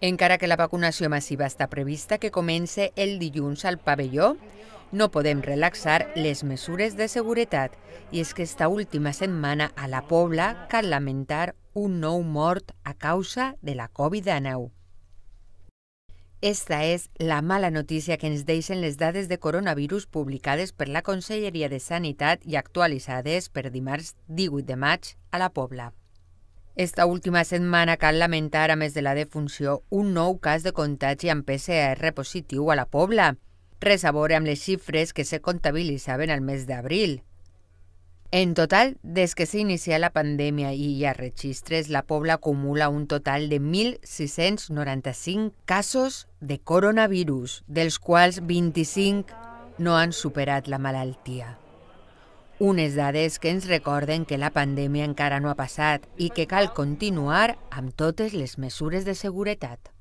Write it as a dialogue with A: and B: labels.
A: Encara que la vacunació massiva està prevista que comence el dilluns al pavelló, no podem relaxar les mesures de seguretat i és que esta última setmana a la Pobla cal lamentar un nou mort a causa de la Covid-19. Esta és la mala notícia que ens deixen les dades de coronavirus publicades per la Conselleria de Sanitat i actualitzades per dimarts 18 de maig a la Pobla. Esta última setmana cal lamentar, a més de la defunció, un nou cas de contagi amb PCR positiu a la Pobla, res a veure amb les xifres que se comptabilitzaven al mes d'abril. En total, des que s'inicia la pandèmia i hi ha registres, la Pobla acumula un total de 1.695 casos de coronavirus, dels quals 25 no han superat la malaltia. Unes dades que ens recorden que la pandèmia encara no ha passat i que cal continuar amb totes les mesures de seguretat.